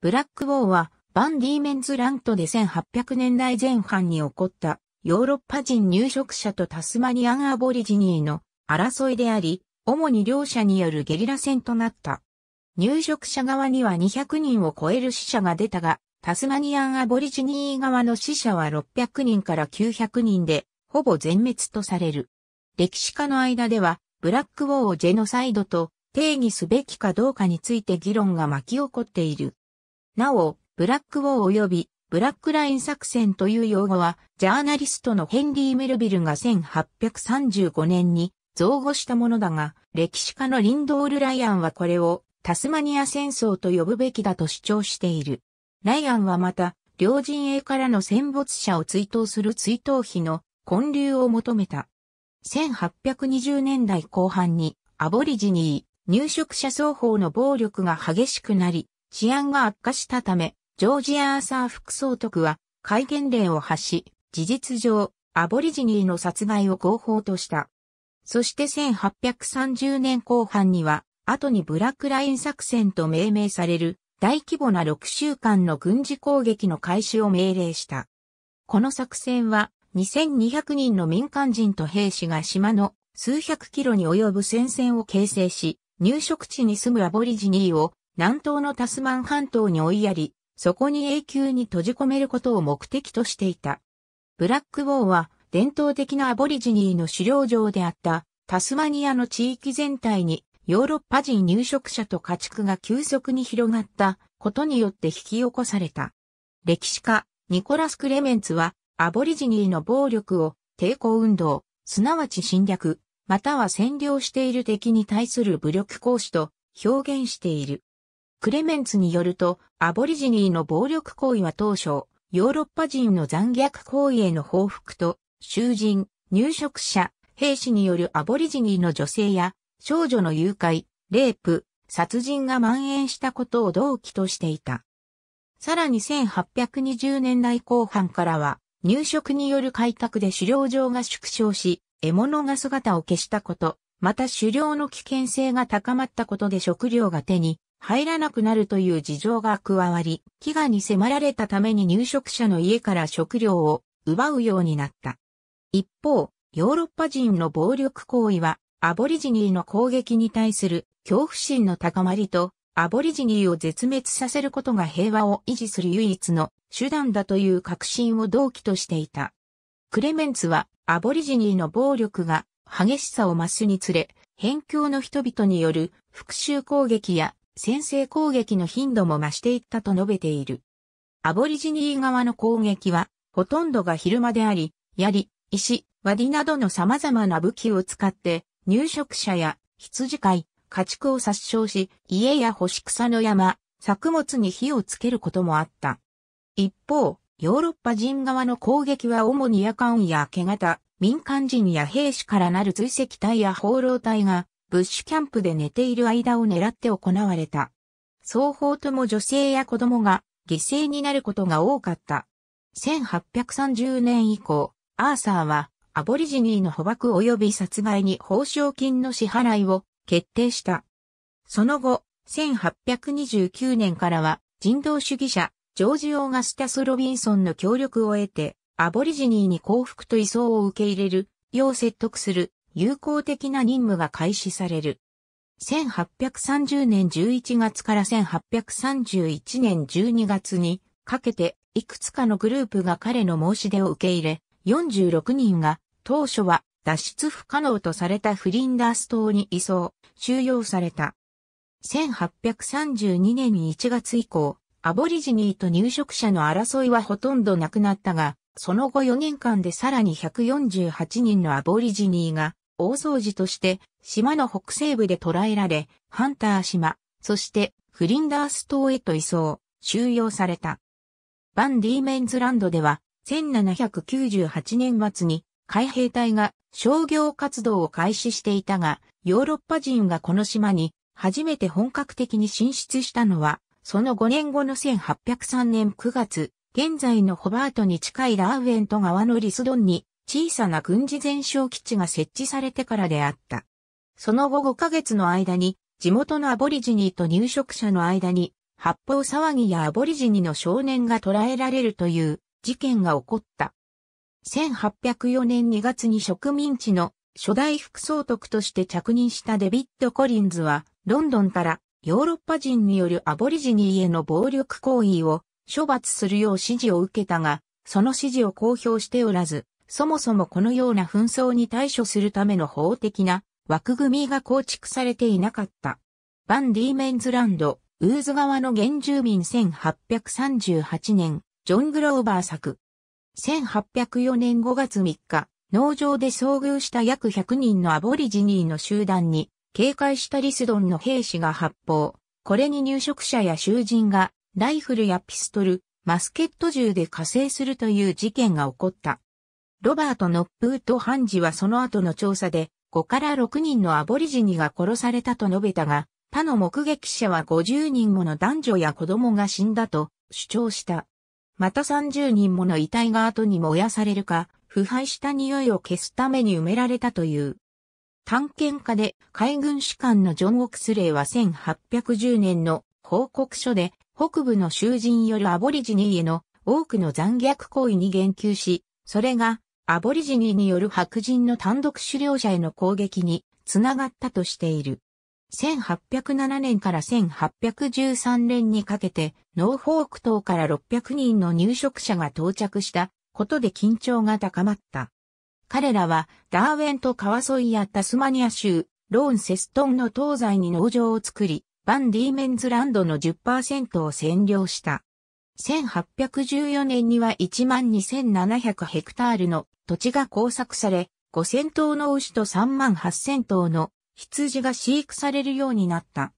ブラックウォーはバンディメンズラントで1800年代前半に起こったヨーロッパ人入植者とタスマニアンアボリジニーの争いであり、主に両者によるゲリラ戦となった。入植者側には200人を超える死者が出たが、タスマニアンアボリジニー側の死者は600人から900人で、ほぼ全滅とされる。歴史家の間では、ブラックウォーをジェノサイドと定義すべきかどうかについて議論が巻き起こっている。なお、ブラックウォー及びブラックライン作戦という用語は、ジャーナリストのヘンリー・メルビルが1835年に造語したものだが、歴史家のリンドール・ライアンはこれをタスマニア戦争と呼ぶべきだと主張している。ライアンはまた、両陣営からの戦没者を追悼する追悼碑の建立を求めた。1820年代後半にアボリジニー、入植者双方の暴力が激しくなり、治安が悪化したため、ジョージ・アーサー副総督は戒厳令を発し、事実上、アボリジニーの殺害を合法とした。そして1830年後半には、後にブラックライン作戦と命名される大規模な6週間の軍事攻撃の開始を命令した。この作戦は2200人の民間人と兵士が島の数百キロに及ぶ戦線を形成し、入植地に住むアボリジニーを南東のタスマン半島に追いやり、そこに永久に閉じ込めることを目的としていた。ブラックウォーは伝統的なアボリジニーの狩猟場であったタスマニアの地域全体にヨーロッパ人入植者と家畜が急速に広がったことによって引き起こされた。歴史家ニコラス・クレメンツはアボリジニーの暴力を抵抗運動、すなわち侵略、または占領している敵に対する武力行使と表現している。クレメンツによると、アボリジニーの暴力行為は当初、ヨーロッパ人の残虐行為への報復と、囚人、入植者、兵士によるアボリジニーの女性や、少女の誘拐、レイプ、殺人が蔓延したことを同期としていた。さらに1820年代後半からは、入植による開拓で狩猟場が縮小し、獲物が姿を消したこと、また狩猟の危険性が高まったことで食料が手に入らなくなるという事情が加わり、飢餓に迫られたために入植者の家から食料を奪うようになった。一方、ヨーロッパ人の暴力行為は、アボリジニーの攻撃に対する恐怖心の高まりと、アボリジニーを絶滅させることが平和を維持する唯一の手段だという確信を動機としていた。クレメンツはアボリジニーの暴力が激しさを増すにつれ、辺境の人々による復讐攻撃や先制攻撃の頻度も増していったと述べている。アボリジニー側の攻撃は、ほとんどが昼間であり、槍、石、ィなどの様々な武器を使って、入植者や羊飼い、家畜を殺傷し、家や干し草の山、作物に火をつけることもあった。一方、ヨーロッパ人側の攻撃は主に夜間や明け方、民間人や兵士からなる追跡隊や放浪隊がブッシュキャンプで寝ている間を狙って行われた。双方とも女性や子供が犠牲になることが多かった。1830年以降、アーサーはアボリジニーの捕獲及び殺害に報奨金の支払いを決定した。その後、1829年からは人道主義者、ジョージ・オーガスタス・ロビンソンの協力を得て、アボリジニーに幸福と移送を受け入れる、よう説得する有効的な任務が開始される。1830年11月から1831年12月にかけていくつかのグループが彼の申し出を受け入れ、46人が当初は脱出不可能とされたフリンダース島に移送、収容された。1832年1月以降、アボリジニーと入植者の争いはほとんどなくなったが、その後4年間でさらに148人のアボリジニーが大掃除として島の北西部で捕らえられ、ハンター島、そしてフリンダース島へと移送、収容された。バンディーメンズランドでは1798年末に海兵隊が商業活動を開始していたが、ヨーロッパ人がこの島に初めて本格的に進出したのは、その5年後の1803年9月、現在のホバートに近いラーウェント川のリスドンに小さな軍事前哨基地が設置されてからであった。その後5ヶ月の間に、地元のアボリジニーと入植者の間に、発砲騒ぎやアボリジニーの少年が捕らえられるという事件が起こった。1804年2月に植民地の初代副総督として着任したデビッド・コリンズは、ロンドンからヨーロッパ人によるアボリジニーへの暴力行為を処罰するよう指示を受けたが、その指示を公表しておらず、そもそもこのような紛争に対処するための法的な枠組みが構築されていなかった。バンディーメンズランド、ウーズ川の原住民1838年、ジョン・グローバー作。1804年5月3日、農場で遭遇した約100人のアボリジニーの集団に、警戒したリスドンの兵士が発砲。これに入植者や囚人が、ライフルやピストル、マスケット銃で火星するという事件が起こった。ロバート・ノップウとハンジはその後の調査で、5から6人のアボリジニが殺されたと述べたが、他の目撃者は50人もの男女や子供が死んだと主張した。また30人もの遺体が後に燃やされるか、腐敗した匂いを消すために埋められたという。探検家で海軍士官のジョン・オクスレイは1810年の報告書で北部の囚人よるアボリジニへの多くの残虐行為に言及し、それがアボリジニによる白人の単独狩猟者への攻撃につながったとしている。1807年から1813年にかけて、ノーフォーク島から600人の入植者が到着したことで緊張が高まった。彼らは、ダーウェンと川沿いやタスマニア州、ローンセストンの東西に農場を作り、バンディーメンズランドの10%を占領した。1814年には12,700ヘクタールの土地が耕作され、5000頭の牛と38,000頭の羊が飼育されるようになった。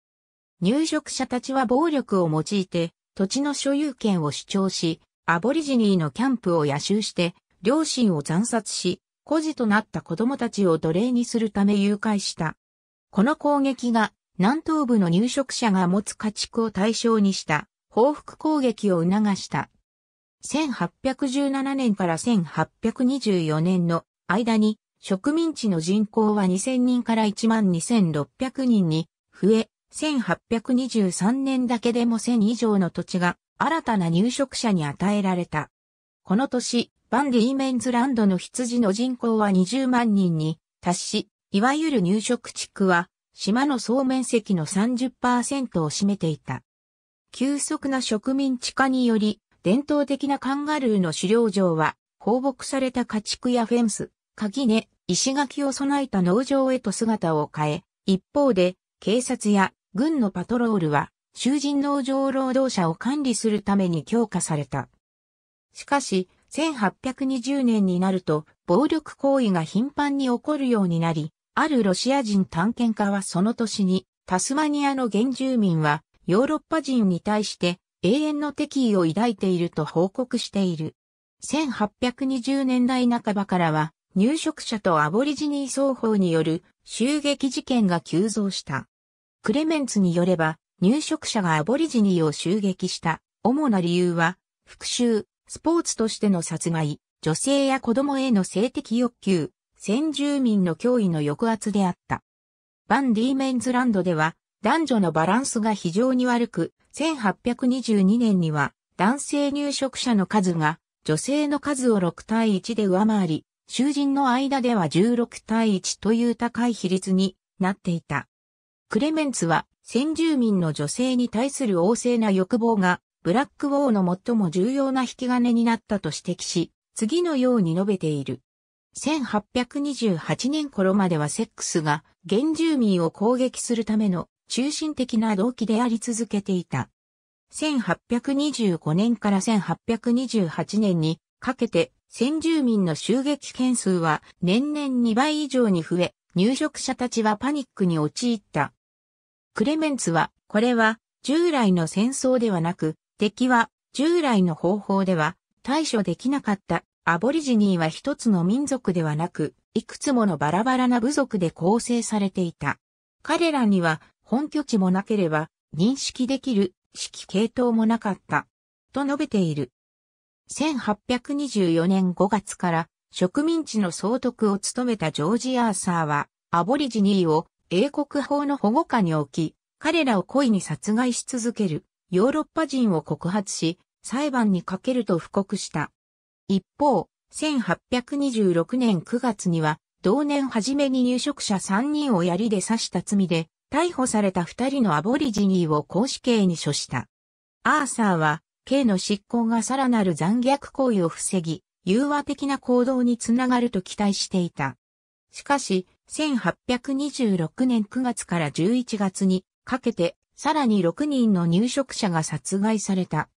入植者たちは暴力を用いて土地の所有権を主張し、アボリジニーのキャンプを野襲して、両親を惨殺し、孤児となった子供たちを奴隷にするため誘拐した。この攻撃が南東部の入植者が持つ家畜を対象にした報復攻撃を促した。1817年から1824年の間に植民地の人口は2000人から12600人に増え、1823年だけでも1000以上の土地が新たな入植者に与えられた。この年、バンディーメンズランドの羊の人口は20万人に達し、いわゆる入植地区は島の総面積の30%を占めていた。急速な植民地化により、伝統的なカンガルーの狩猟場は、放牧された家畜やフェンス、鍵根、石垣を備えた農場へと姿を変え、一方で、警察や軍のパトロールは、囚人農場労働者を管理するために強化された。しかし、1820年になると、暴力行為が頻繁に起こるようになり、あるロシア人探検家はその年に、タスマニアの原住民は、ヨーロッパ人に対して永遠の敵意を抱いていると報告している。1820年代半ばからは入植者とアボリジニー双方による襲撃事件が急増した。クレメンツによれば入植者がアボリジニーを襲撃した主な理由は復讐、スポーツとしての殺害、女性や子供への性的欲求、先住民の脅威の抑圧であった。バンディーメンズランドでは男女のバランスが非常に悪く、1822年には男性入植者の数が女性の数を6対1で上回り、囚人の間では16対1という高い比率になっていた。クレメンツは先住民の女性に対する旺盛な欲望がブラックウォーの最も重要な引き金になったと指摘し、次のように述べている。1828年頃まではセックスが原住民を攻撃するための中心的な動機であり続けていた。1825年から1828年にかけて先住民の襲撃件数は年々2倍以上に増え、入植者たちはパニックに陥った。クレメンツは、これは従来の戦争ではなく、敵は従来の方法では対処できなかったアボリジニーは一つの民族ではなく、いくつものバラバラな部族で構成されていた。彼らには本拠地もなければ認識できる指揮系統もなかった、と述べている。1824年5月から植民地の総督を務めたジョージ・アーサーは、アボリジニーを英国法の保護下に置き、彼らを故意に殺害し続けるヨーロッパ人を告発し、裁判にかけると布告した。一方、1826年9月には、同年初めに入植者3人を槍で刺した罪で、逮捕された二人のアボリジニーを公死刑に処した。アーサーは、刑の執行がさらなる残虐行為を防ぎ、融和的な行動につながると期待していた。しかし、1826年9月から11月にかけて、さらに6人の入植者が殺害された。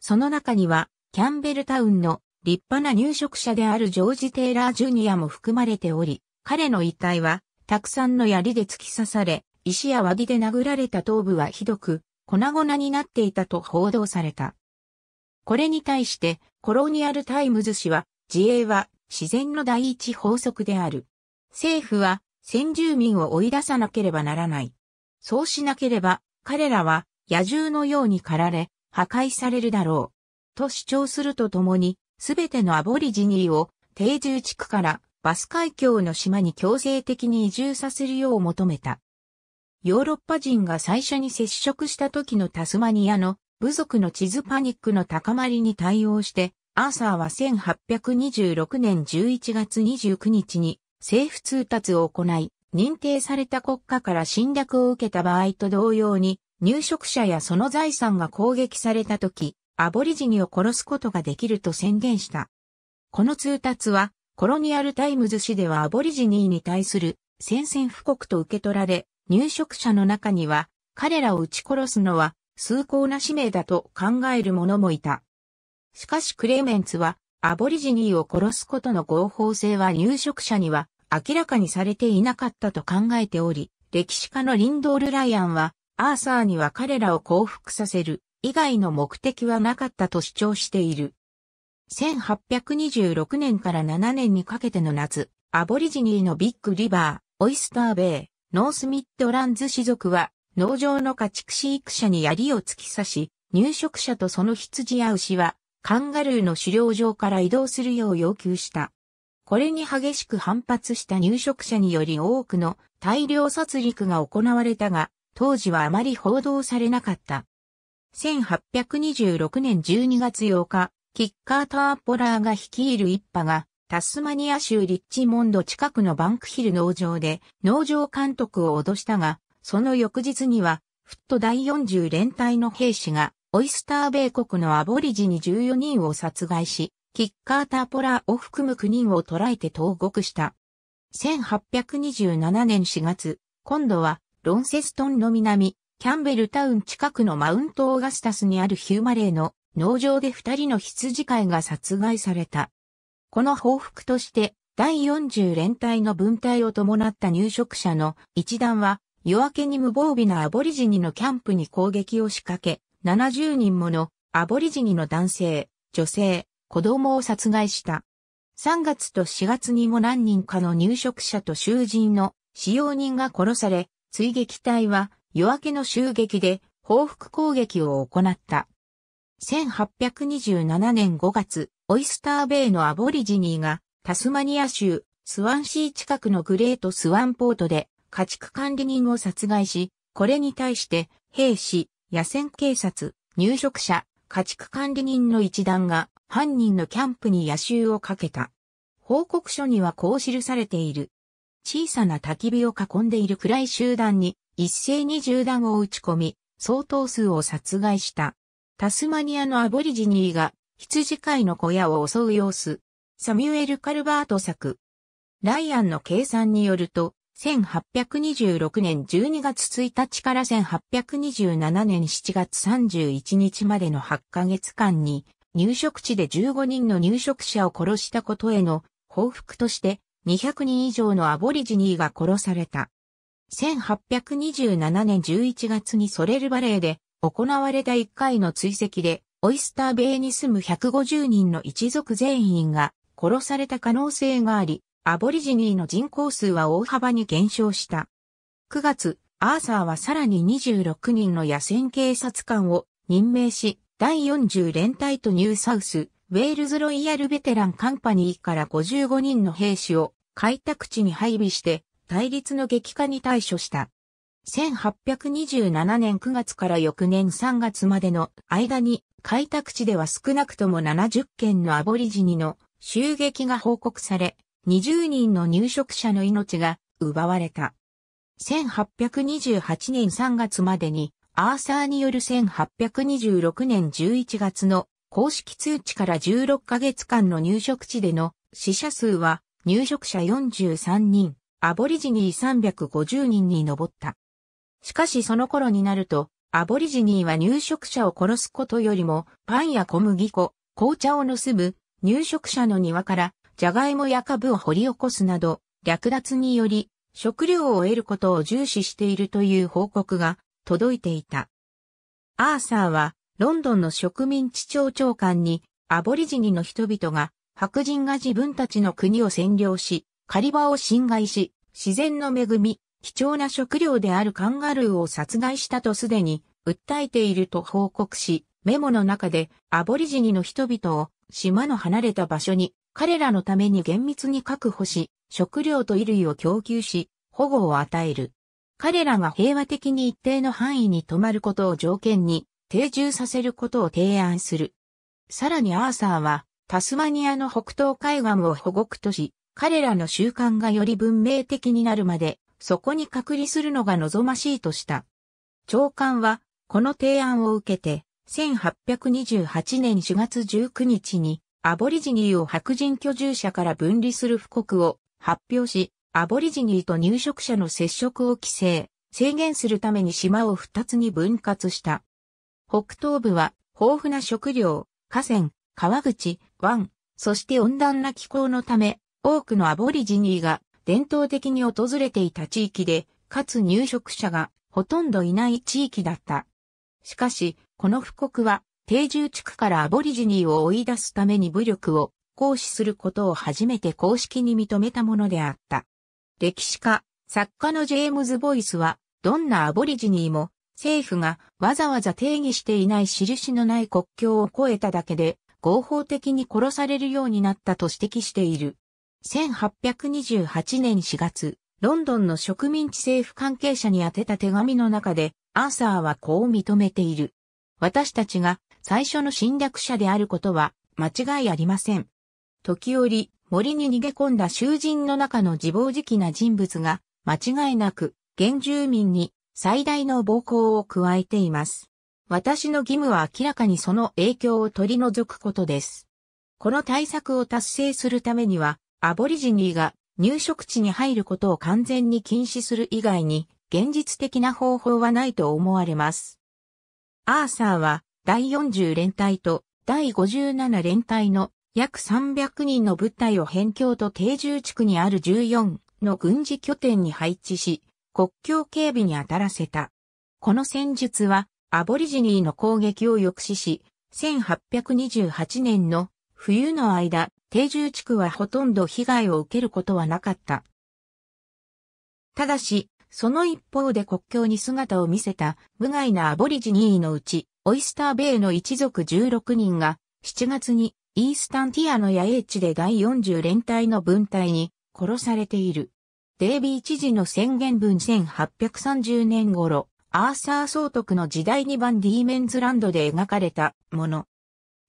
その中には、キャンベルタウンの立派な入植者であるジョージ・テイラー・ジュニアも含まれており、彼の遺体は、たくさんの槍で突き刺され、石や輪脇で殴られた頭部はひどく、粉々になっていたと報道された。これに対して、コロニアルタイムズ氏は、自衛は自然の第一法則である。政府は先住民を追い出さなければならない。そうしなければ、彼らは野獣のように狩られ、破壊されるだろう。と主張するとともに、すべてのアボリジニーを定住地区からバス海峡の島に強制的に移住させるよう求めた。ヨーロッパ人が最初に接触した時のタスマニアの部族の地図パニックの高まりに対応して、アーサーは1826年11月29日に政府通達を行い、認定された国家から侵略を受けた場合と同様に、入植者やその財産が攻撃された時、アボリジニを殺すことができると宣言した。この通達は、コロニアルタイムズ紙ではアボリジニーに対する宣戦布告と受け取られ、入植者の中には、彼らを撃ち殺すのは、崇高な使命だと考える者もいた。しかしクレメンツは、アボリジニーを殺すことの合法性は入植者には明らかにされていなかったと考えており、歴史家のリンドール・ライアンは、アーサーには彼らを降伏させる以外の目的はなかったと主張している。1826年から7年にかけての夏、アボリジニーのビッグリバー、オイスターベイ、ノースミッドランズ氏族は、農場の家畜飼育者に槍を突き刺し、入植者とその羊や牛は、カンガルーの狩猟場から移動するよう要求した。これに激しく反発した入植者により多くの大量殺戮が行われたが、当時はあまり報道されなかった。1826年12月8日、キッカー・ターポラーが率いる一派がタスマニア州リッチモンド近くのバンクヒル農場で農場監督を脅したが、その翌日には、フット第40連隊の兵士が、オイスター米国のアボリジに14人を殺害し、キッカーターポラーを含む9人を捕らえて投獄した。1827年4月、今度はロンセストンの南、キャンベルタウン近くのマウントオーガスタスにあるヒューマレーの農場で二人の羊飼いが殺害された。この報復として、第40連隊の分隊を伴った入植者の一団は、夜明けに無防備なアボリジニのキャンプに攻撃を仕掛け、70人ものアボリジニの男性、女性、子供を殺害した。3月と4月にも何人かの入植者と囚人の使用人が殺され、追撃隊は夜明けの襲撃で報復攻撃を行った。1827年5月、オイスターベイのアボリジニーが、タスマニア州、スワンシー近くのグレートスワンポートで、家畜管理人を殺害し、これに対して、兵士、野戦警察、入植者、家畜管理人の一団が、犯人のキャンプに野襲をかけた。報告書にはこう記されている。小さな焚き火を囲んでいる暗い集団に一斉に銃弾を撃ち込み、相当数を殺害した。タスマニアのアボリジニーが羊飼いの小屋を襲う様子。サミュエル・カルバート作。ライアンの計算によると、1826年12月1日から1827年7月31日までの8ヶ月間に、入植地で15人の入植者を殺したことへの報復として200人以上のアボリジニーが殺された。1827年11月にソレルバレーで行われた1回の追跡でオイスターベイに住む150人の一族全員が殺された可能性があり、アボリジニーの人口数は大幅に減少した。9月、アーサーはさらに26人の野戦警察官を任命し、第40連隊とニューサウス、ウェールズロイヤルベテランカンパニーから55人の兵士を開拓地に配備して対立の激化に対処した。1827年9月から翌年3月までの間に開拓地では少なくとも70件のアボリジニの襲撃が報告され、20人の入植者の命が奪われた。1828年3月までに、アーサーによる1826年11月の公式通知から16ヶ月間の入植地での死者数は入植者43人、アボリジニー350人に上った。しかしその頃になると、アボリジニーは入植者を殺すことよりも、パンや小麦粉、紅茶を盗む、入植者の庭から、ジャガイモやカブを掘り起こすなど、略奪により、食料を得ることを重視しているという報告が届いていた。アーサーは、ロンドンの植民地庁長官に、アボリジニの人々が、白人が自分たちの国を占領し、狩場を侵害し、自然の恵み、貴重な食料であるカンガルーを殺害したとすでに訴えていると報告し、メモの中でアボリジニの人々を島の離れた場所に彼らのために厳密に確保し、食料と衣類を供給し、保護を与える。彼らが平和的に一定の範囲に泊まることを条件に定住させることを提案する。さらにアーサーはタスマニアの北東海岸を保護区とし、彼らの習慣がより文明的になるまでそこに隔離するのが望ましいとした。長官は、この提案を受けて、1828年4月19日に、アボリジニーを白人居住者から分離する布告を発表し、アボリジニーと入植者の接触を規制、制限するために島を2つに分割した。北東部は豊富な食料、河川、川口、湾、そして温暖な気候のため、多くのアボリジニーが伝統的に訪れていた地域で、かつ入植者がほとんどいない地域だった。しかし、この布告は、定住地区からアボリジニーを追い出すために武力を行使することを初めて公式に認めたものであった。歴史家、作家のジェームズ・ボイスは、どんなアボリジニーも、政府がわざわざ定義していない印のない国境を越えただけで、合法的に殺されるようになったと指摘している。1828年4月、ロンドンの植民地政府関係者に宛てた手紙の中で、アーサーはこう認めている。私たちが最初の侵略者であることは間違いありません。時折、森に逃げ込んだ囚人の中の自暴自棄な人物が、間違いなく、原住民に最大の暴行を加えています。私の義務は明らかにその影響を取り除くことです。この対策を達成するためには、アボリジニーが入植地に入ることを完全に禁止する以外に現実的な方法はないと思われます。アーサーは第40連隊と第57連隊の約300人の部隊を辺境と定住地区にある14の軍事拠点に配置し、国境警備に当たらせた。この戦術はアボリジニーの攻撃を抑止し、1828年の冬の間、定住地区はほとんど被害を受けることはなかった。ただし、その一方で国境に姿を見せた無害なアボリジニーのうち、オイスターベイの一族16人が、7月にイースタンティアの野営地で第40連隊の分隊に殺されている。デイビー知事の宣言文1830年頃、アーサー総督の時代にバンディーメンズランドで描かれたもの。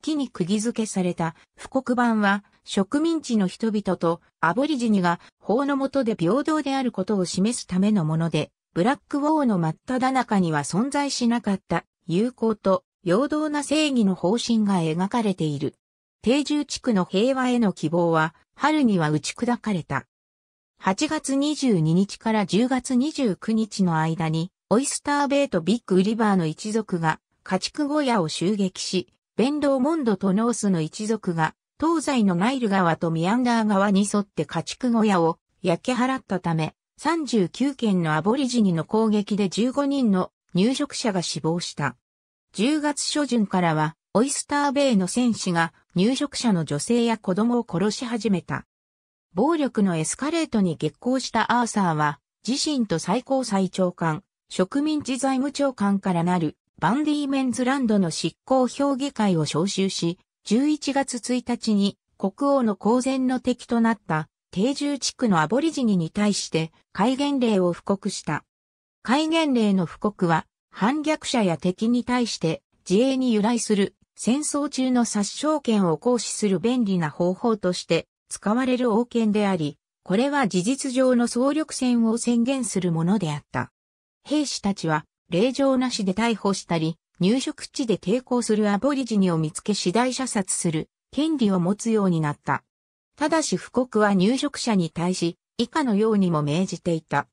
木に釘付けされた布告版は植民地の人々とアボリジニが法の下で平等であることを示すためのもので、ブラックウォーの真っ只中には存在しなかった友好と平等な正義の方針が描かれている。定住地区の平和への希望は春には打ち砕かれた。8月22日から10月29日の間に、オイスターベイとビッグウリバーの一族が家畜小屋を襲撃し、ベンドーモンドとノースの一族が、東西のナイル川とミアンダー川に沿って家畜小屋を焼き払ったため、39件のアボリジニの攻撃で15人の入植者が死亡した。10月初旬からは、オイスターベイの戦士が入植者の女性や子供を殺し始めた。暴力のエスカレートに激行したアーサーは、自身と最高裁長官、植民地財務長官からなるバンディーメンズランドの執行評議会を招集し、11月1日に国王の公然の敵となった定住地区のアボリジニに対して戒厳令を布告した。戒厳令の布告は反逆者や敵に対して自衛に由来する戦争中の殺傷権を行使する便利な方法として使われる王権であり、これは事実上の総力戦を宣言するものであった。兵士たちは令状なしで逮捕したり、入植地で抵抗するアボリジニを見つけ次第射殺する権利を持つようになった。ただし布告は入植者に対し、以下のようにも命じていた。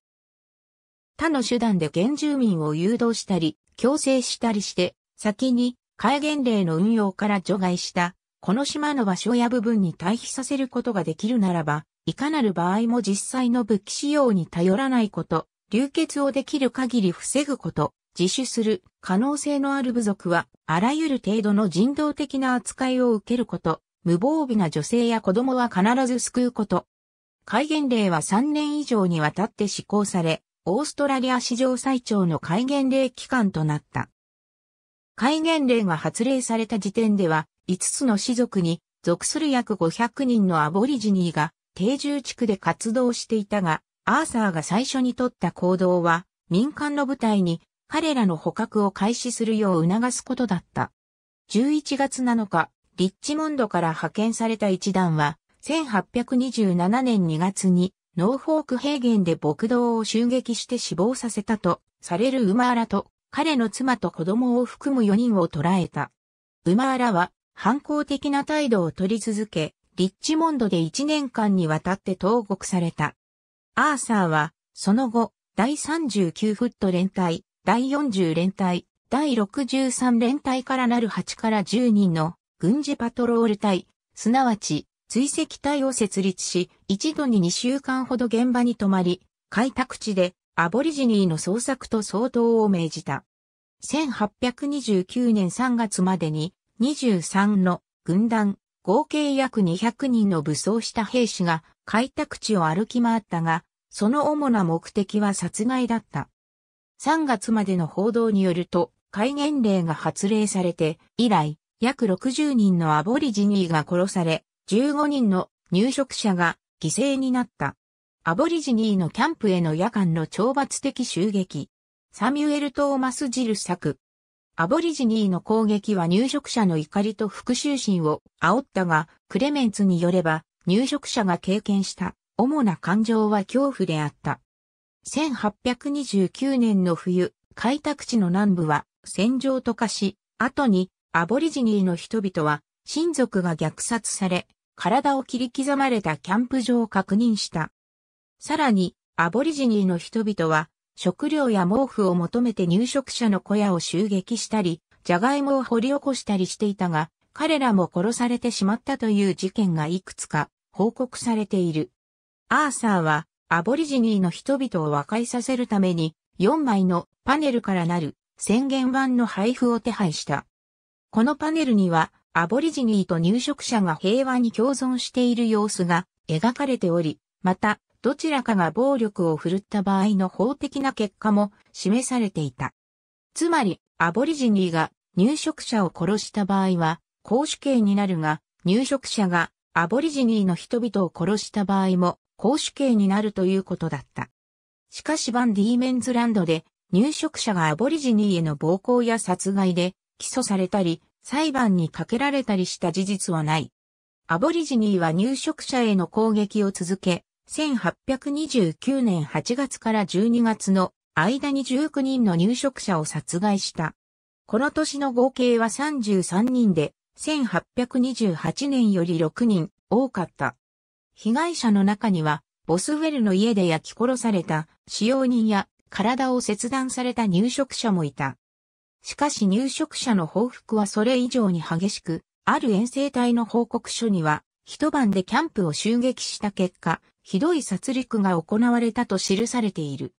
他の手段で原住民を誘導したり、強制したりして、先に戒厳令の運用から除外した、この島の場所や部分に退避させることができるならば、いかなる場合も実際の武器使用に頼らないこと、流血をできる限り防ぐこと、自首する可能性のある部族は、あらゆる程度の人道的な扱いを受けること、無防備な女性や子供は必ず救うこと。戒厳令は3年以上にわたって施行され、オーストラリア史上最長の戒厳令期間となった。戒厳令が発令された時点では、5つの氏族に属する約500人のアボリジニーが定住地区で活動していたが、アーサーが最初に取った行動は、民間の部隊に彼らの捕獲を開始するよう促すことだった。11月7日、リッチモンドから派遣された一団は、1827年2月にノーフォーク平原で牧道を襲撃して死亡させたとされる馬マラと彼の妻と子供を含む4人を捕らえた。馬マラは反抗的な態度を取り続け、リッチモンドで1年間にわたって投獄された。アーサーは、その後、第39フット連隊、第40連隊、第63連隊からなる8から10人の軍事パトロール隊、すなわち追跡隊を設立し、一度に2週間ほど現場に泊まり、開拓地でアボリジニーの捜索と相当を命じた。1829年3月までに23の軍団合計約200人の武装した兵士が開拓地を歩き回ったが、その主な目的は殺害だった。3月までの報道によると、戒厳令が発令されて、以来、約60人のアボリジニーが殺され、15人の入植者が犠牲になった。アボリジニーのキャンプへの夜間の懲罰的襲撃。サミュエル・トーマス・ジル作。アボリジニーの攻撃は入植者の怒りと復讐心を煽ったが、クレメンツによれば、入植者が経験した主な感情は恐怖であった。1829年の冬、開拓地の南部は戦場と化し、後にアボリジニーの人々は親族が虐殺され、体を切り刻まれたキャンプ場を確認した。さらに、アボリジニーの人々は、食料や毛布を求めて入植者の小屋を襲撃したり、ジャガイモを掘り起こしたりしていたが、彼らも殺されてしまったという事件がいくつか報告されている。アーサーはアボリジニーの人々を和解させるために4枚のパネルからなる宣言版の配布を手配した。このパネルにはアボリジニーと入植者が平和に共存している様子が描かれており、またどちらかが暴力を振るった場合の法的な結果も示されていた。つまりアボリジニーが入植者を殺した場合は公主刑になるが入植者がアボリジニーの人々を殺した場合も公主刑になるということだった。しかしバンディーメンズランドで入植者がアボリジニーへの暴行や殺害で起訴されたり、裁判にかけられたりした事実はない。アボリジニーは入植者への攻撃を続け、1829年8月から12月の間に19人の入植者を殺害した。この年の合計は33人で、1828年より6人多かった。被害者の中には、ボスウェルの家で焼き殺された使用人や体を切断された入植者もいた。しかし入植者の報復はそれ以上に激しく、ある遠征隊の報告書には、一晩でキャンプを襲撃した結果、ひどい殺戮が行われたと記されている。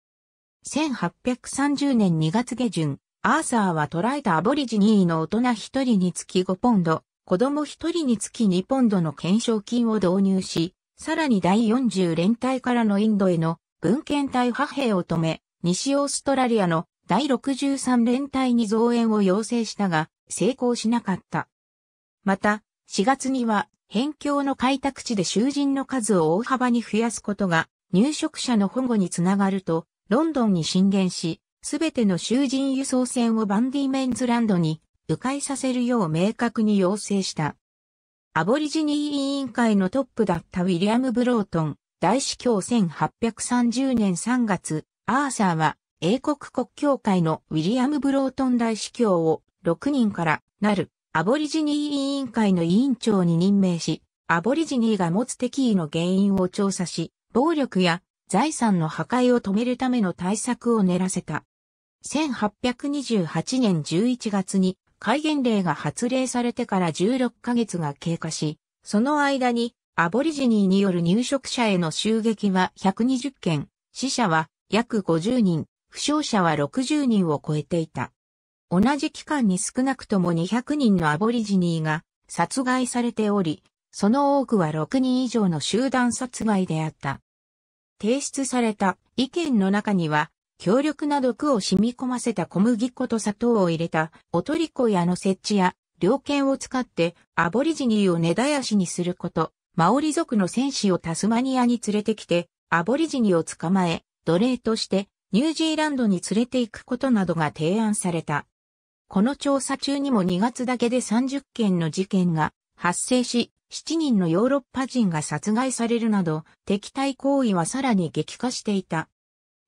1830年2月下旬、アーサーは捕らえたアボリジニーの大人一人につき5ポンド、子供一人につき2ポンドの懸賞金を導入し、さらに第40連隊からのインドへの文献隊派兵を止め、西オーストラリアの第63連隊に増援を要請したが、成功しなかった。また、4月には、辺境の開拓地で囚人の数を大幅に増やすことが、入植者の保護につながると、ロンドンに進言し、すべての囚人輸送船をバンディメンズランドに迂回させるよう明確に要請した。アボリジニー委員会のトップだったウィリアム・ブロートン、大司教1830年3月、アーサーは英国国教会のウィリアム・ブロートン大司教を6人からなるアボリジニー委員会の委員長に任命し、アボリジニーが持つ敵意の原因を調査し、暴力や財産の破壊を止めるための対策を練らせた。1828年11月に戒厳令が発令されてから16ヶ月が経過し、その間にアボリジニーによる入植者への襲撃は120件、死者は約50人、負傷者は60人を超えていた。同じ期間に少なくとも200人のアボリジニーが殺害されており、その多くは6人以上の集団殺害であった。提出された意見の中には、強力な毒を染み込ませた小麦粉と砂糖を入れた、おとり小屋の設置や、猟犬を使ってアボリジニーを根絶やしにすること、マオリ族の戦士をタスマニアに連れてきて、アボリジニーを捕まえ、奴隷としてニュージーランドに連れて行くことなどが提案された。この調査中にも2月だけで30件の事件が発生し、7人のヨーロッパ人が殺害されるなど、敵対行為はさらに激化していた。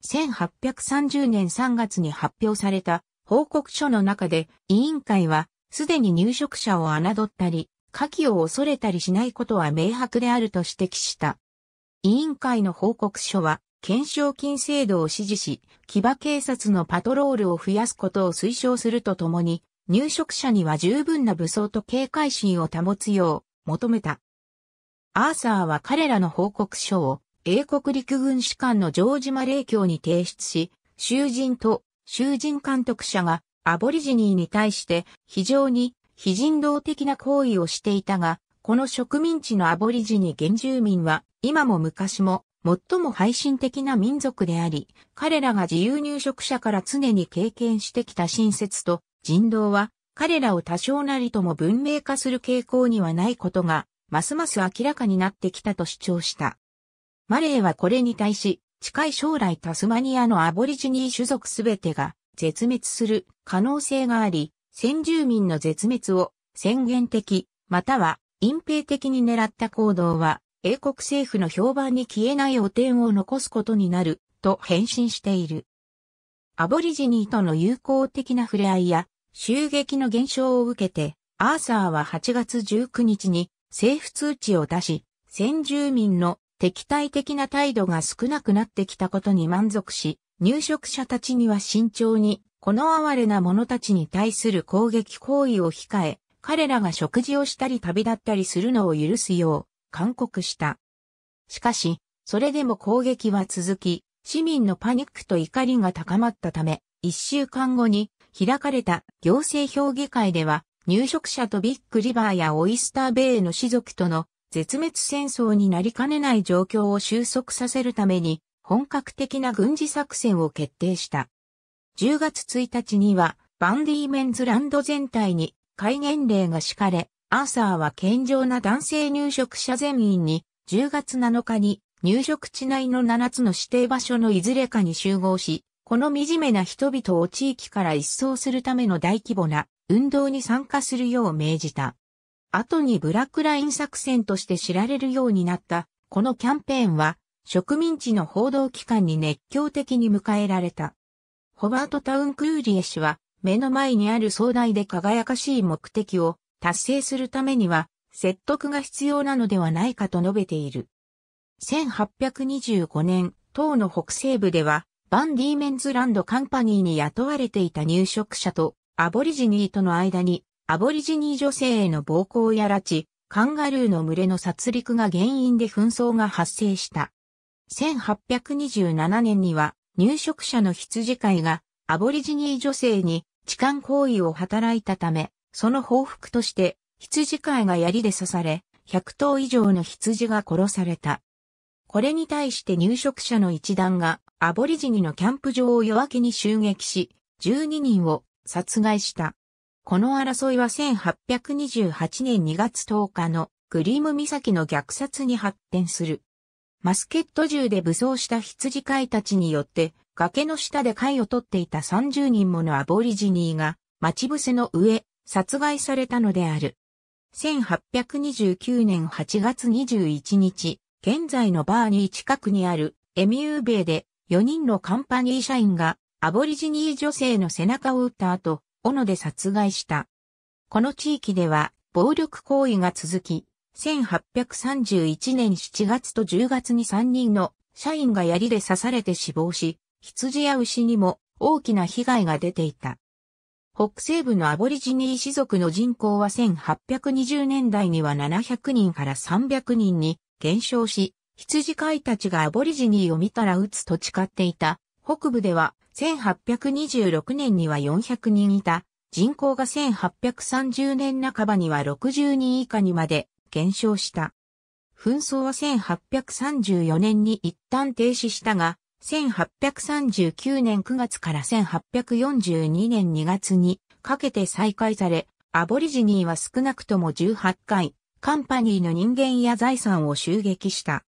1830年3月に発表された報告書の中で委員会はすでに入植者を侮ったり、下記を恐れたりしないことは明白であると指摘した。委員会の報告書は、検証金制度を支持し、騎馬警察のパトロールを増やすことを推奨するとともに、入植者には十分な武装と警戒心を保つよう求めた。アーサーは彼らの報告書を英国陸軍士官のジョージ・マレー卿に提出し、囚人と囚人監督者がアボリジニーに対して非常に非人道的な行為をしていたが、この植民地のアボリジニー原住民は今も昔も最も配信的な民族であり、彼らが自由入植者から常に経験してきた親切と人道は彼らを多少なりとも文明化する傾向にはないことが、ますます明らかになってきたと主張した。マレーはこれに対し、近い将来タスマニアのアボリジニー種族すべてが絶滅する可能性があり、先住民の絶滅を宣言的、または隠蔽的に狙った行動は、英国政府の評判に消えない汚点を残すことになる、と返信している。アボリジニーとの友好的な触れ合いや、襲撃の減少を受けて、アーサーは8月19日に政府通知を出し、先住民の敵対的な態度が少なくなってきたことに満足し、入植者たちには慎重に、この哀れな者たちに対する攻撃行為を控え、彼らが食事をしたり旅立ったりするのを許すよう、勧告した。しかし、それでも攻撃は続き、市民のパニックと怒りが高まったため、一週間後に開かれた行政評議会では、入植者とビッグリバーやオイスターベイの士族との絶滅戦争になりかねない状況を収束させるために本格的な軍事作戦を決定した。10月1日にはバンディーメンズランド全体に戒厳令が敷かれ、アーサーは健常な男性入植者全員に10月7日に入植地内の7つの指定場所のいずれかに集合し、この惨めな人々を地域から一掃するための大規模な運動に参加するよう命じた。後にブラックライン作戦として知られるようになった、このキャンペーンは、植民地の報道機関に熱狂的に迎えられた。ホバート・タウン・クーリエ氏は、目の前にある壮大で輝かしい目的を達成するためには、説得が必要なのではないかと述べている。1825年、党の北西部では、バンディーメンズランドカンパニーに雇われていた入植者とアボリジニーとの間にアボリジニー女性への暴行や拉致、カンガルーの群れの殺戮が原因で紛争が発生した。1827年には入植者の羊飼いがアボリジニー女性に痴漢行為を働いたため、その報復として羊飼いが槍で刺され、100頭以上の羊が殺された。これに対して入植者の一団がアボリジニのキャンプ場を夜明けに襲撃し、12人を殺害した。この争いは1828年2月10日のグリーム岬の虐殺に発展する。マスケット銃で武装した羊飼いたちによって崖の下で貝を取っていた30人ものアボリジニーが待ち伏せの上殺害されたのである。1829年8月21日、現在のバーニー近くにあるエミューベイで4人のカンパニー社員がアボリジニー女性の背中を撃った後、斧で殺害した。この地域では暴力行為が続き、1831年7月と10月に3人の社員が槍で刺されて死亡し、羊や牛にも大きな被害が出ていた。北西部のアボリジニー氏族の人口は1820年代には700人から300人に減少し、羊飼いたちがアボリジニーを見たら撃つと誓っていた北部では1826年には400人いた、人口が1830年半ばには60人以下にまで減少した。紛争は1834年に一旦停止したが、1839年9月から1842年2月にかけて再開され、アボリジニーは少なくとも18回、カンパニーの人間や財産を襲撃した。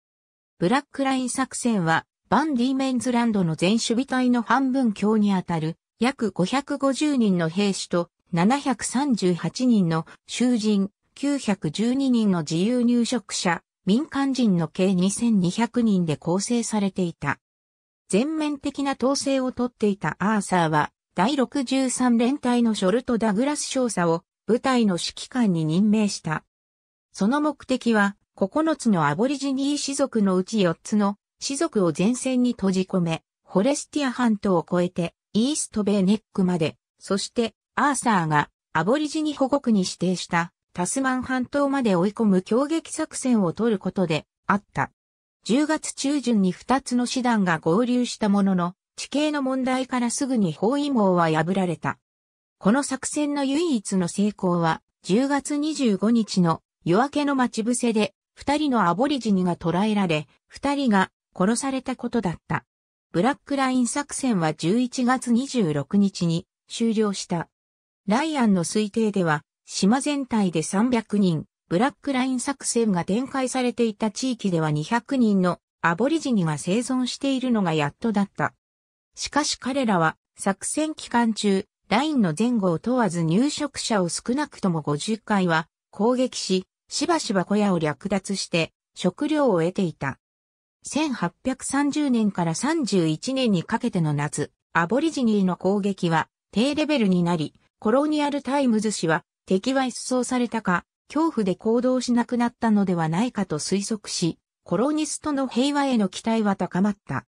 ブラックライン作戦はバンディメンズランドの全守備隊の半分強にあたる約550人の兵士と738人の囚人、912人の自由入植者、民間人の計2200人で構成されていた。全面的な統制をとっていたアーサーは、第63連隊のショルト・ダグラス少佐を部隊の指揮官に任命した。その目的は、9つのアボリジニー氏族のうち4つの士族を前線に閉じ込め、ホレスティア半島を越えて、イーストベーネックまで、そして、アーサーが、アボリジニ保護区に指定した、タスマン半島まで追い込む強撃作戦を取ることで、あった。10月中旬に2つの師団が合流したものの、地形の問題からすぐに包囲網は破られた。この作戦の唯一の成功は、10月25日の夜明けの待ち伏せで、二人のアボリジニが捕らえられ、二人が殺されたことだった。ブラックライン作戦は11月26日に終了した。ライアンの推定では、島全体で300人、ブラックライン作戦が展開されていた地域では200人のアボリジニが生存しているのがやっとだった。しかし彼らは作戦期間中、ラインの前後を問わず入植者を少なくとも50回は攻撃し、しばしば小屋を略奪して食料を得ていた。1830年から31年にかけての夏、アボリジニーの攻撃は低レベルになり、コロニアルタイムズ氏は敵は一掃されたか、恐怖で行動しなくなったのではないかと推測し、コロニストの平和への期待は高まった。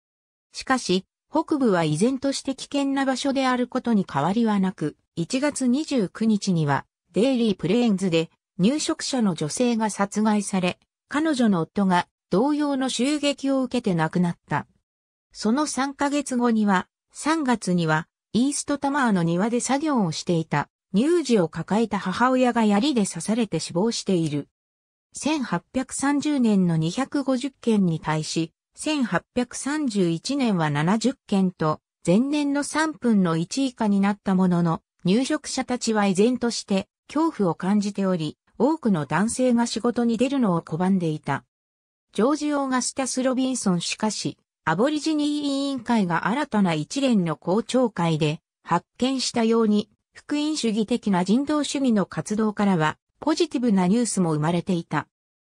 しかし、北部は依然として危険な場所であることに変わりはなく、1月29日には、デイリープレーンズで入植者の女性が殺害され、彼女の夫が同様の襲撃を受けて亡くなった。その3ヶ月後には、3月には、イーストタマーの庭で作業をしていた、乳児を抱えた母親が槍で刺されて死亡している。1830年の250件に対し、1831年は70件と、前年の3分の1以下になったものの、入植者たちは依然として恐怖を感じており、多くの男性が仕事に出るのを拒んでいた。ジョージ・オーガスタス・ロビンソンしかし、アボリジニー委員会が新たな一連の公聴会で発見したように、福音主義的な人道主義の活動からは、ポジティブなニュースも生まれていた。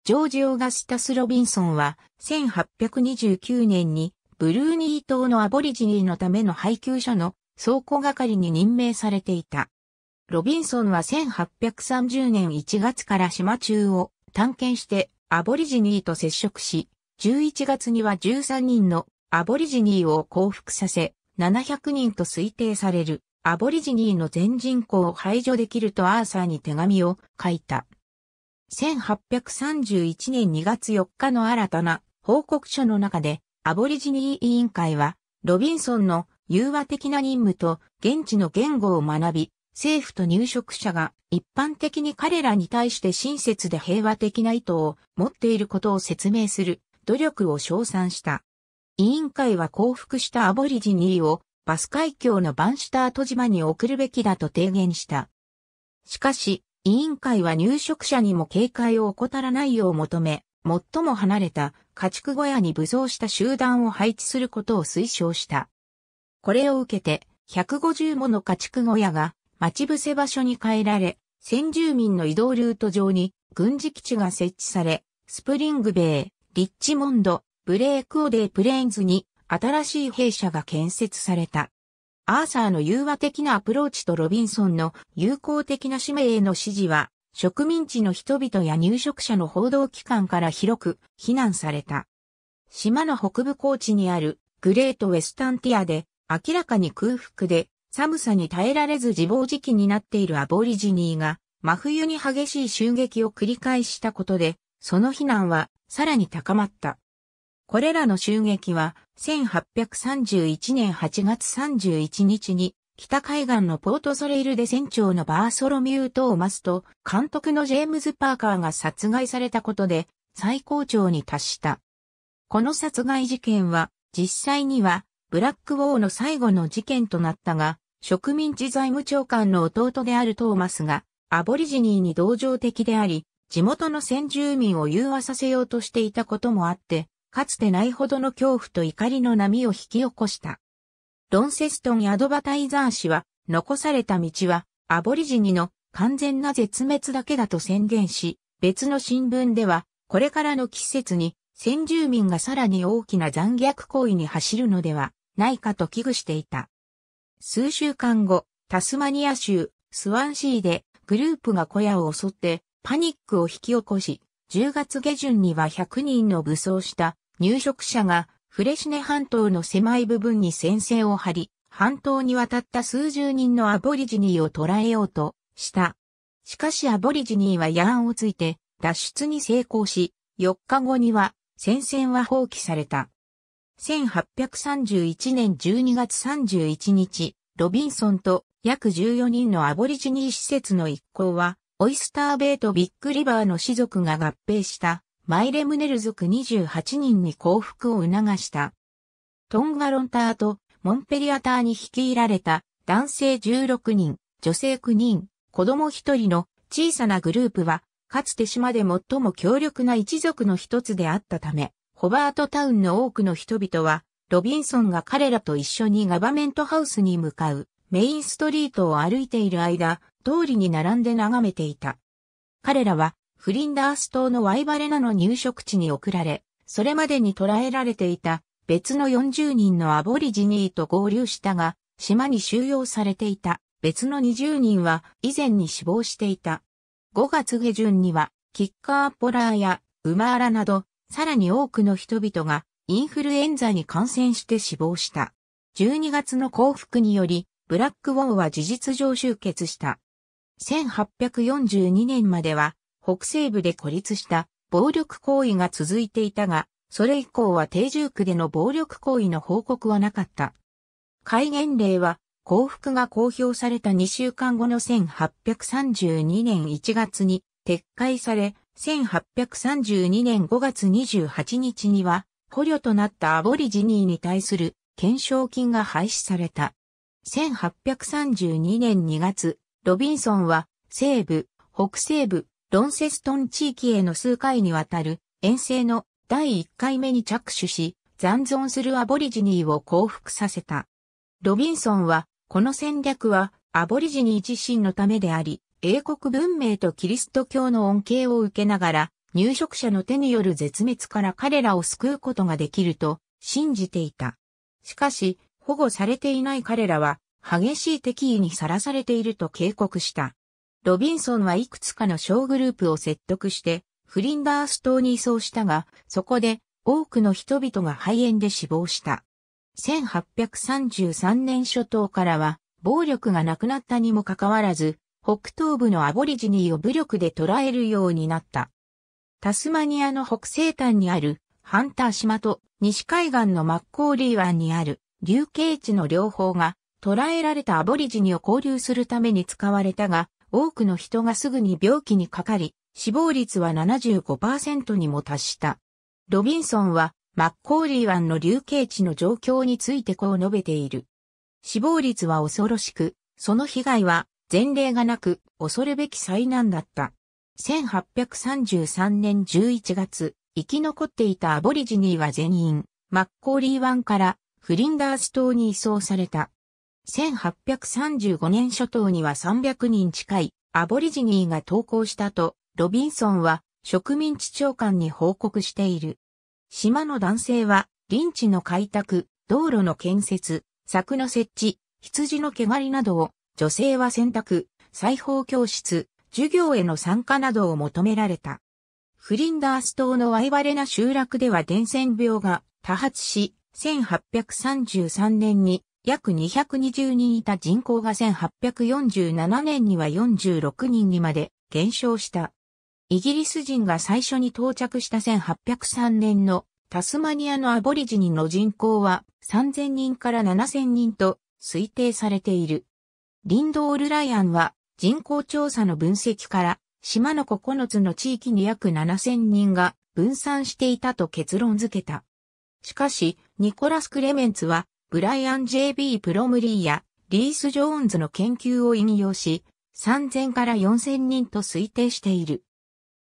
ジョージ・オーガスタス・ロビンソンは、1829年に、ブルーニー島のアボリジニーのための配給所の倉庫係に任命されていた。ロビンソンは1830年1月から島中を探検してアボリジニーと接触し、11月には13人のアボリジニーを降伏させ、700人と推定されるアボリジニーの全人口を排除できるとアーサーに手紙を書いた。1831年2月4日の新たな報告書の中で、アボリジニー委員会は、ロビンソンの融和的な任務と現地の言語を学び、政府と入植者が一般的に彼らに対して親切で平和的な意図を持っていることを説明する努力を称賛した。委員会は降伏したアボリジニーをバス海峡のバンシュタート島に送るべきだと提言した。しかし、委員会は入植者にも警戒を怠らないよう求め、最も離れた家畜小屋に武装した集団を配置することを推奨した。これを受けて、150もの家畜小屋が待ち伏せ場所に変えられ、先住民の移動ルート上に軍事基地が設置され、スプリングベイ、リッチモンド、ブレークオデープレーンズに新しい兵舎が建設された。アーサーの融和的なアプローチとロビンソンの友好的な使命への支持は、植民地の人々や入植者の報道機関から広く非難された。島の北部高地にあるグレートウェスタンティアで明らかに空腹で寒さに耐えられず自暴自棄になっているアボリジニーが、真冬に激しい襲撃を繰り返したことで、その非難はさらに高まった。これらの襲撃は、1831年8月31日に、北海岸のポートソレイルで船長のバーソロミュー・トをマスと監督のジェームズ・パーカーが殺害されたことで最高潮に達した。この殺害事件は実際にはブラックウォーの最後の事件となったが植民地財務長官の弟であるトーマスが、アボリジニーに同情的であり、地元の先住民を融和させようとしていたこともあって、かつてないほどの恐怖と怒りの波を引き起こした。ロンセストン・アドバタイザー氏は、残された道は、アボリジニの完全な絶滅だけだと宣言し、別の新聞では、これからの季節に、先住民がさらに大きな残虐行為に走るのではないかと危惧していた。数週間後、タスマニア州スワンシーでグループが小屋を襲ってパニックを引き起こし、10月下旬には100人の武装した入植者がフレシネ半島の狭い部分に戦線を張り、半島に渡った数十人のアボリジニーを捕らえようとした。しかしアボリジニーはヤーンをついて脱出に成功し、4日後には戦線は放棄された。1831年12月31日、ロビンソンと約14人のアボリジニー施設の一行は、オイスターベイとビッグリバーの氏族が合併したマイレムネル族28人に降伏を促した。トンガロンターとモンペリアターに率いられた男性16人、女性9人、子供1人の小さなグループは、かつて島で最も強力な一族の一つであったため、ホバートタウンの多くの人々は、ロビンソンが彼らと一緒にガバメントハウスに向かうメインストリートを歩いている間、通りに並んで眺めていた。彼らはフリンダース島のワイバレナの入植地に送られ、それまでに捕らえられていた別の40人のアボリジニーと合流したが、島に収容されていた別の20人は以前に死亡していた。5月下旬には、キッカーポラーやウマーラなどさらに多くの人々がインフルエンザに感染して死亡した。12月の降伏により、ブラックウォーは事実上終結した。1842年までは、北西部で孤立した暴力行為が続いていたが、それ以降は定住区での暴力行為の報告はなかった。戒厳令は、降伏が公表された2週間後の1832年1月に撤回され、1832年5月28日には、捕虜となったアボリジニーに対する懸賞金が廃止された。1832年2月、ロビンソンは西部、北西部、ロンセストン地域への数回にわたる遠征の第1回目に着手し、残存するアボリジニーを降伏させた。ロビンソンは、この戦略はアボリジニー自身のためであり、英国文明とキリスト教の恩恵を受けながら、入植者の手による絶滅から彼らを救うことができると信じていた。しかし、保護されていない彼らは、激しい敵意にさらされていると警告した。ロビンソンはいくつかの小グループを説得して、フリンダース島に移送したが、そこで多くの人々が肺炎で死亡した。1833年初頭からは、暴力がなくなったにもかかわらず、北東部のアボリジニーを武力で捕らえるようになった。タスマニアの北西端にあるハンター島と西海岸のマッコーリー湾にある流刑地の両方が捕らえられたアボリジニを交流するために使われたが、多くの人がすぐに病気にかかり、死亡率は75%にも達した。ロビンソンはマッコーリー湾の流刑地の状況についてこう述べている。死亡率は恐ろしく、その被害は前例がなく、恐るべき災難だった。1833年11月、生き残っていたアボリジニーは全員、マッコーリー湾からフリンダース島に移送された。1835年初頭には300人近いアボリジニーが投降したと、ロビンソンは植民地長官に報告している。島の男性は、林地の開拓、道路の建設、柵の設置、羊の毛刈りなどを女性は選択、裁縫教室、授業への参加などを求められた。フリンダース島のワイバレな集落では伝染病が多発し、1833年に約220人いた人口が1847年には46人にまで減少した。イギリス人が最初に到着した1803年のタスマニアのアボリジニの人口は3000人から7000人と推定されている。リンドール・ライアンは人口調査の分析から島の9つの地域に約7000人が分散していたと結論付けた。しかし、ニコラス・クレメンツは、ブライアン・ J.B. プロムリーやリース・ジョーンズの研究を引用し、3000から4000人と推定している。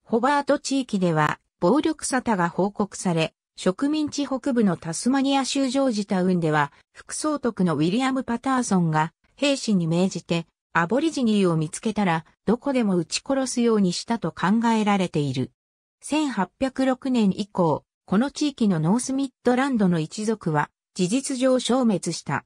ホバート地域では、暴力沙汰が報告され、植民地北部のタスマニア州ジョージタウンでは、副総督のウィリアム・パターソンが兵士に命じて、アボリジニーを見つけたら、どこでも撃ち殺すようにしたと考えられている。1806年以降、この地域のノースミッドランドの一族は、事実上消滅した。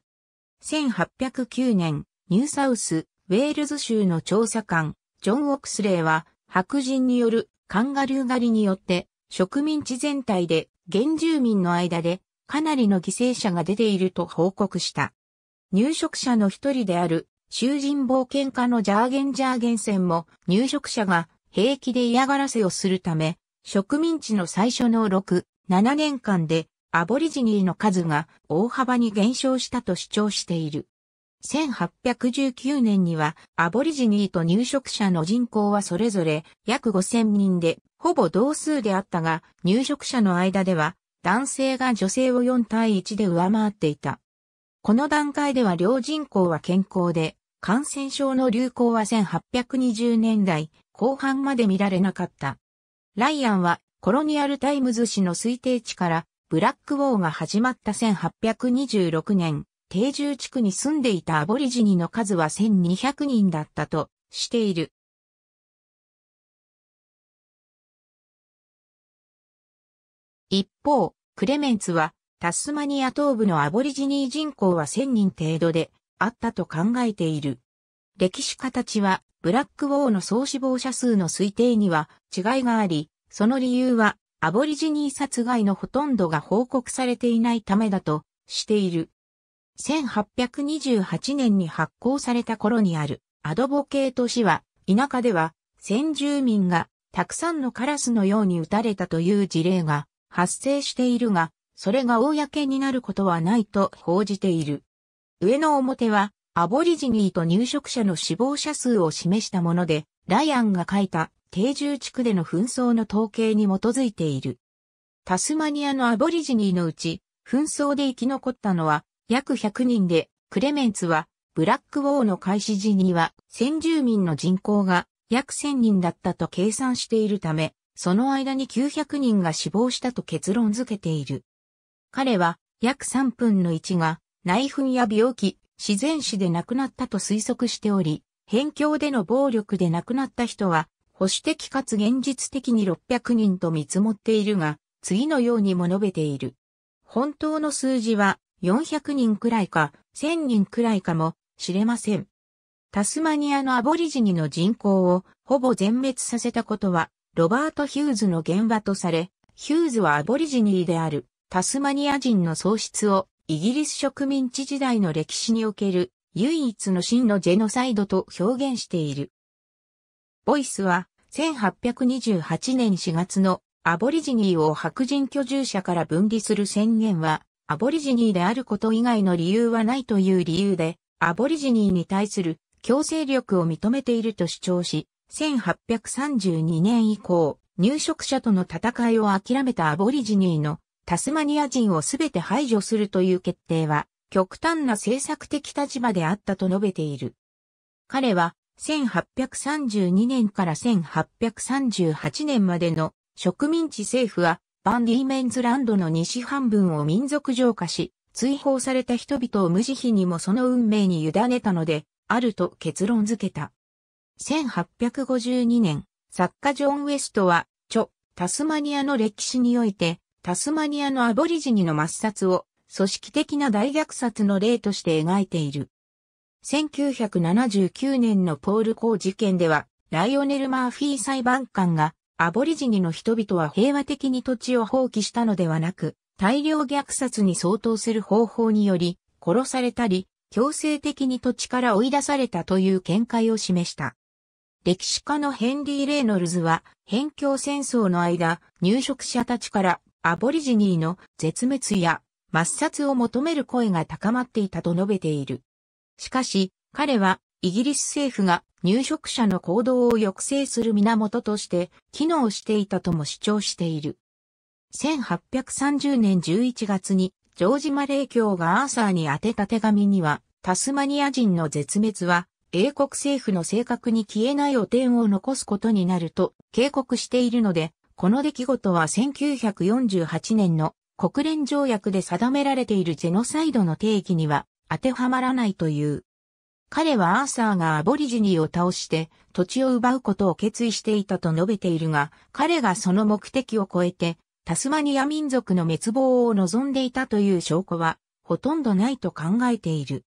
1809年、ニューサウス、ウェールズ州の調査官、ジョン・オクスレイは、白人によるカンガルー狩りによって、植民地全体で原住民の間でかなりの犠牲者が出ていると報告した。入植者の一人である囚人冒険家のジャーゲンジャーゲンセンも入植者が平気で嫌がらせをするため、植民地の最初の6、7年間でアボリジニーの数が大幅に減少したと主張している。1819年にはアボリジニーと入植者の人口はそれぞれ約5000人でほぼ同数であったが入植者の間では男性が女性を4対1で上回っていた。この段階では両人口は健康で、感染症の流行は1820年代後半まで見られなかった。ライアンはコロニアルタイムズ紙の推定値からブラックウォーが始まった1826年、定住地区に住んでいたアボリジニの数は1200人だったとしている。一方、クレメンツはタスマニア東部のアボリジニー人口は1000人程度であったと考えている。歴史家たちは、ブラックウォーの総死亡者数の推定には違いがあり、その理由は、アボリジニー殺害のほとんどが報告されていないためだとしている。1828年に発行された頃にあるアドボケート氏は、田舎では先住民がたくさんのカラスのように撃たれたという事例が発生しているが、それが公になることはないと報じている。上の表は、アボリジニーと入植者の死亡者数を示したもので、ライアンが書いた定住地区での紛争の統計に基づいている。タスマニアのアボリジニーのうち、紛争で生き残ったのは約100人で、クレメンツは、ブラックウォーの開始時には、先住民の人口が約1000人だったと計算しているため、その間に900人が死亡したと結論付けている。彼は約3分の1が内紛や病気、自然死で亡くなったと推測しており、辺境での暴力で亡くなった人は、保守的かつ現実的に600人と見積もっているが、次のようにも述べている。本当の数字は400人くらいか1000人くらいかもしれません。タスマニアのアボリジニの人口をほぼ全滅させたことはロバート・ヒューズの現場とされ、ヒューズはアボリジニーである。タスマニア人の喪失をイギリス植民地時代の歴史における唯一の真のジェノサイドと表現している。ボイスは1828年4月のアボリジニーを白人居住者から分離する宣言はアボリジニーであること以外の理由はないという理由でアボリジニーに対する強制力を認めていると主張し1832年以降入植者との戦いを諦めたアボリジニーのタスマニア人をすべて排除するという決定は、極端な政策的立場であったと述べている。彼は、1832年から1838年までの植民地政府は、バンディメンズランドの西半分を民族浄化し、追放された人々を無慈悲にもその運命に委ねたので、あると結論付けた。1852年、作家ジョン・ウェストは、著、タスマニアの歴史において、タスマニアのアボリジニの抹殺を組織的な大虐殺の例として描いている。1979年のポール・コー事件では、ライオネル・マーフィー裁判官が、アボリジニの人々は平和的に土地を放棄したのではなく、大量虐殺に相当する方法により、殺されたり、強制的に土地から追い出されたという見解を示した。歴史家のヘンリー・レイノルズは、辺境戦争の間、入植者たちからアボリジニーの絶滅や抹殺を求める声が高まっていたと述べている。しかし、彼はイギリス政府が入植者の行動を抑制する源として機能していたとも主張している。1830年11月にジョージ・マレー教がアーサーに宛てた手紙には、タスマニア人の絶滅は英国政府の正確に消えない汚点を残すことになると警告しているので、この出来事は1948年の国連条約で定められているジェノサイドの定義には当てはまらないという。彼はアーサーがアボリジニーを倒して土地を奪うことを決意していたと述べているが、彼がその目的を超えてタスマニア民族の滅亡を望んでいたという証拠はほとんどないと考えている。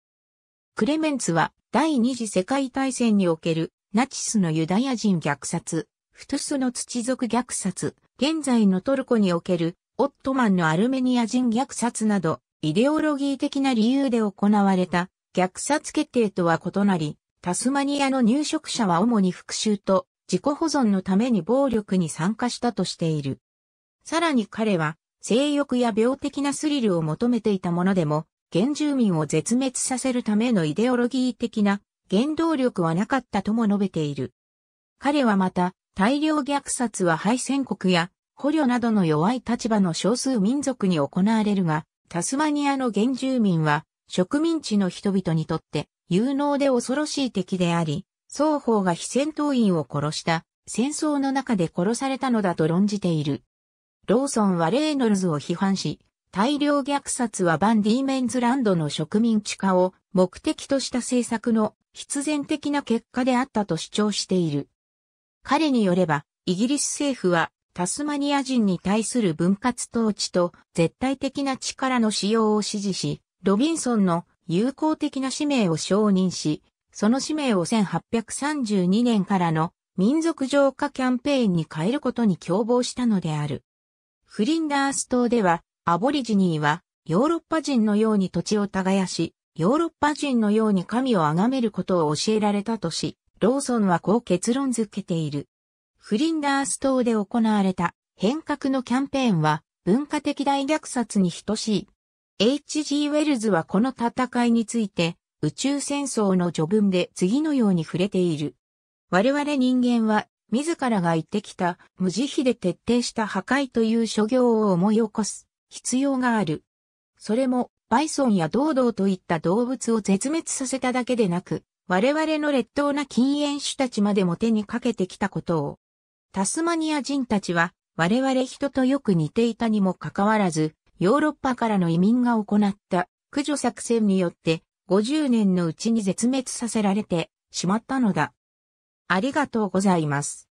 クレメンツは第二次世界大戦におけるナチスのユダヤ人虐殺、フトゥスの土族虐殺、現在のトルコにおけるオットマンのアルメニア人虐殺など、イデオロギー的な理由で行われた虐殺決定とは異なり、タスマニアの入植者は主に復讐と自己保存のために暴力に参加したとしている。さらに彼は性欲や病的なスリルを求めていたものでも、原住民を絶滅させるためのイデオロギー的な原動力はなかったとも述べている。彼はまた、大量虐殺は敗戦国や捕虜などの弱い立場の少数民族に行われるが、タスマニアの原住民は植民地の人々にとって有能で恐ろしい敵であり、双方が非戦闘員を殺した戦争の中で殺されたのだと論じている。ローソンはレイノルズを批判し、大量虐殺はバンディーメンズランドの植民地化を目的とした政策の必然的な結果であったと主張している。彼によれば、イギリス政府はタスマニア人に対する分割統治と絶対的な力の使用を支持し、ロビンソンの友好的な使命を承認し、その使命を1832年からの民族浄化キャンペーンに変えることに共謀したのである。フリンダース島では、アボリジニーはヨーロッパ人のように土地を耕し、ヨーロッパ人のように神を崇めることを教えられたとし、ローソンはこう結論付けている。フリンダース島で行われた変革のキャンペーンは文化的大虐殺に等しい。H.G. ウェルズはこの戦いについて宇宙戦争の序文で次のように触れている。我々人間は自らが言ってきた無慈悲で徹底した破壊という諸行を思い起こす必要がある。それもバイソンやドードーといった動物を絶滅させただけでなく、我々の劣等な禁煙種たちまでも手にかけてきたことを。タスマニア人たちは我々人とよく似ていたにもかかわらず、ヨーロッパからの移民が行った駆除作戦によって50年のうちに絶滅させられてしまったのだ。ありがとうございます。